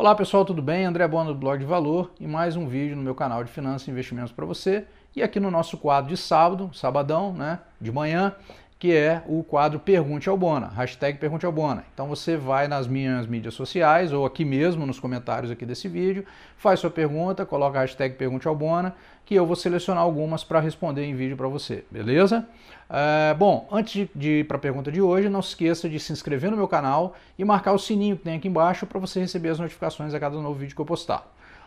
Olá pessoal, tudo bem? André Bono do Blog de Valor e mais um vídeo no meu canal de Finanças e Investimentos para você. E aqui no nosso quadro de sábado, sabadão, né, de manhã, que é o quadro Pergunte ao Bona, hashtag Pergunte ao Bona. Então você vai nas minhas mídias sociais ou aqui mesmo nos comentários aqui desse vídeo, faz sua pergunta, coloca a hashtag Pergunte ao Bona, que eu vou selecionar algumas para responder em vídeo para você, beleza? É, bom, antes de ir para a pergunta de hoje, não se esqueça de se inscrever no meu canal e marcar o sininho que tem aqui embaixo para você receber as notificações a cada novo vídeo que eu postar.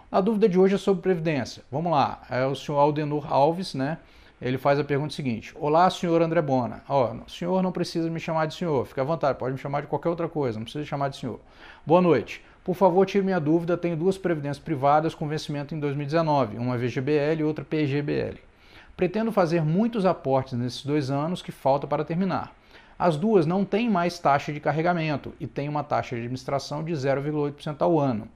A dúvida de hoje é sobre Previdência. Vamos lá, é o senhor Aldenor Alves, né? ele faz a pergunta seguinte: Olá, senhor André Bona. Ó, oh, senhor não precisa me chamar de senhor, fica à vontade, pode me chamar de qualquer outra coisa, não precisa chamar de senhor. Boa noite. Por favor, tire minha dúvida. Tenho duas previdências privadas com vencimento em 2019, uma VGBL e outra PGBL. Pretendo fazer muitos aportes nesses dois anos que falta para terminar. As duas não têm mais taxa de carregamento e têm uma taxa de administração de 0,8% ao ano.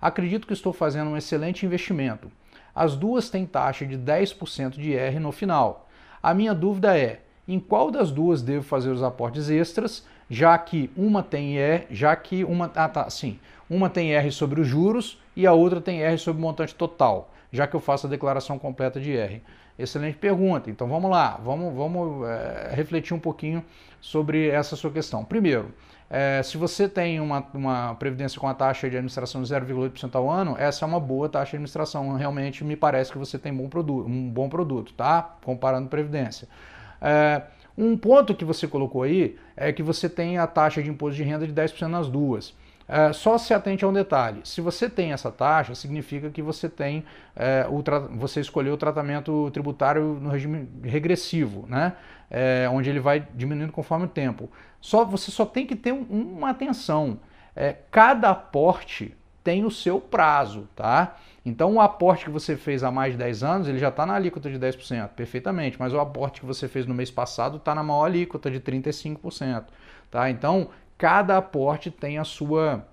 Acredito que estou fazendo um excelente investimento. As duas têm taxa de 10% de R no final. A minha dúvida é: em qual das duas devo fazer os aportes extras, já que uma tem R, já que uma, ah, tá, sim, uma tem R sobre os juros e a outra tem R sobre o montante total, já que eu faço a declaração completa de R. Excelente pergunta. Então vamos lá, vamos, vamos é, refletir um pouquinho sobre essa sua questão. Primeiro, é, se você tem uma, uma previdência com a taxa de administração de 0,8% ao ano, essa é uma boa taxa de administração. Realmente me parece que você tem bom produto, um bom produto, tá? Comparando previdência. É, um ponto que você colocou aí é que você tem a taxa de imposto de renda de 10% nas duas. É, só se atente a um detalhe. Se você tem essa taxa, significa que você tem é, o você escolheu o tratamento tributário no regime regressivo, né? É, onde ele vai diminuindo conforme o tempo. Só você só tem que ter um, uma atenção. É, cada aporte tem o seu prazo, tá? Então, o aporte que você fez há mais de 10 anos, ele já está na alíquota de 10%, perfeitamente, mas o aporte que você fez no mês passado está na maior alíquota de 35%, tá? Então, cada aporte tem a sua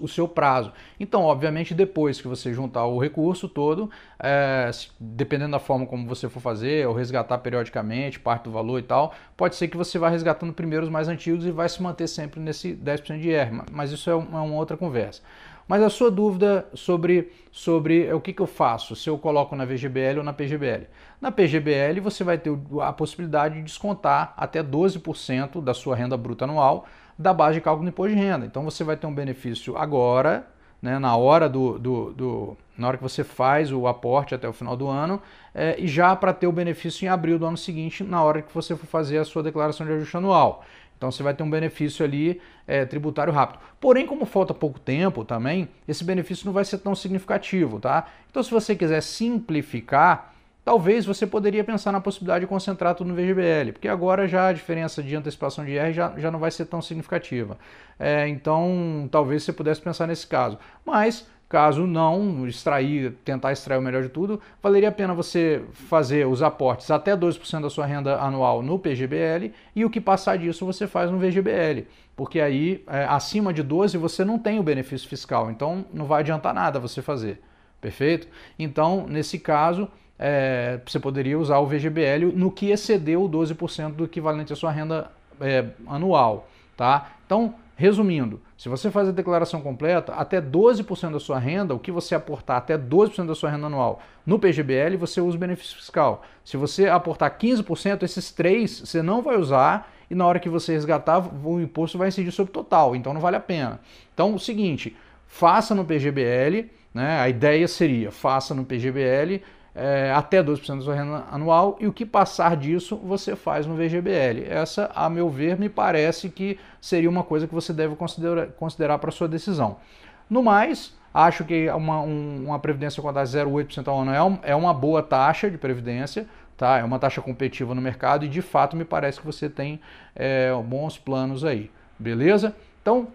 o seu prazo. Então, obviamente, depois que você juntar o recurso todo, é, dependendo da forma como você for fazer, ou resgatar periodicamente parte do valor e tal, pode ser que você vá resgatando primeiro os mais antigos e vai se manter sempre nesse 10% de R, mas isso é, é uma outra conversa. Mas a sua dúvida sobre, sobre o que, que eu faço, se eu coloco na VGBL ou na PGBL. Na PGBL você vai ter a possibilidade de descontar até 12% da sua renda bruta anual da base de cálculo do imposto de renda. Então você vai ter um benefício agora né, na hora do, do, do, na hora que você faz o aporte até o final do ano é, e já para ter o benefício em abril do ano seguinte na hora que você for fazer a sua declaração de ajuste anual. Então você vai ter um benefício ali é, tributário rápido. Porém, como falta pouco tempo também, esse benefício não vai ser tão significativo, tá? Então, se você quiser simplificar talvez você poderia pensar na possibilidade de concentrar tudo no VGBL, porque agora já a diferença de antecipação de IR já, já não vai ser tão significativa. É, então, talvez você pudesse pensar nesse caso. Mas, caso não, extrair, tentar extrair o melhor de tudo, valeria a pena você fazer os aportes até 2% da sua renda anual no PGBL e o que passar disso você faz no VGBL porque aí é, acima de 12 você não tem o benefício fiscal, então não vai adiantar nada você fazer, perfeito? Então, nesse caso, é, você poderia usar o VGBL no que excedeu o 12% do equivalente à sua renda é, anual. Tá? Então, resumindo, se você faz a declaração completa, até 12% da sua renda, o que você aportar até 12% da sua renda anual no PGBL, você usa o benefício fiscal. Se você aportar 15%, esses três você não vai usar e na hora que você resgatar, o imposto vai incidir sobre o total, então não vale a pena. Então, o seguinte, faça no PGBL, né? A ideia seria, faça no PGBL, é, até 2% da sua renda anual e o que passar disso você faz no VGBL. Essa, a meu ver, me parece que seria uma coisa que você deve considerar para sua decisão. No mais, acho que uma, um, uma previdência com a 0,8% ao ano é, um, é uma boa taxa de previdência, tá? é uma taxa competitiva no mercado e de fato me parece que você tem é, bons planos aí, beleza? Então,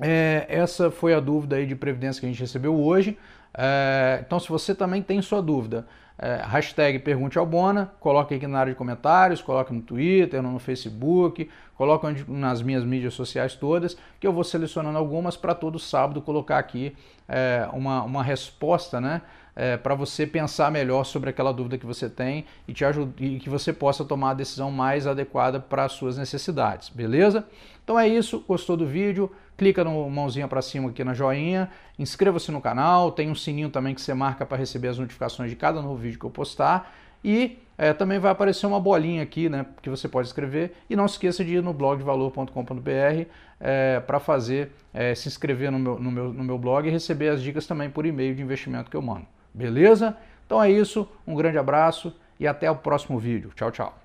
é, essa foi a dúvida aí de previdência que a gente recebeu hoje. É, então, se você também tem sua dúvida, é, hashtag Pergunte ao Bona, coloque aqui na área de comentários, coloque no Twitter, no Facebook, coloque nas minhas mídias sociais todas, que eu vou selecionando algumas para todo sábado colocar aqui é, uma, uma resposta, né? é, para você pensar melhor sobre aquela dúvida que você tem e, te ajude, e que você possa tomar a decisão mais adequada para as suas necessidades, beleza? Então é isso, gostou do vídeo? Clica no mãozinha para cima aqui na joinha, inscreva-se no canal, tem um sininho também que você marca para receber as notificações de cada novo vídeo que eu postar e é, também vai aparecer uma bolinha aqui, né, que você pode escrever. E não se esqueça de ir no blogdevalor.com.br é, para fazer, é, se inscrever no meu, no, meu, no meu blog e receber as dicas também por e-mail de investimento que eu mando. Beleza? Então é isso, um grande abraço e até o próximo vídeo. Tchau, tchau.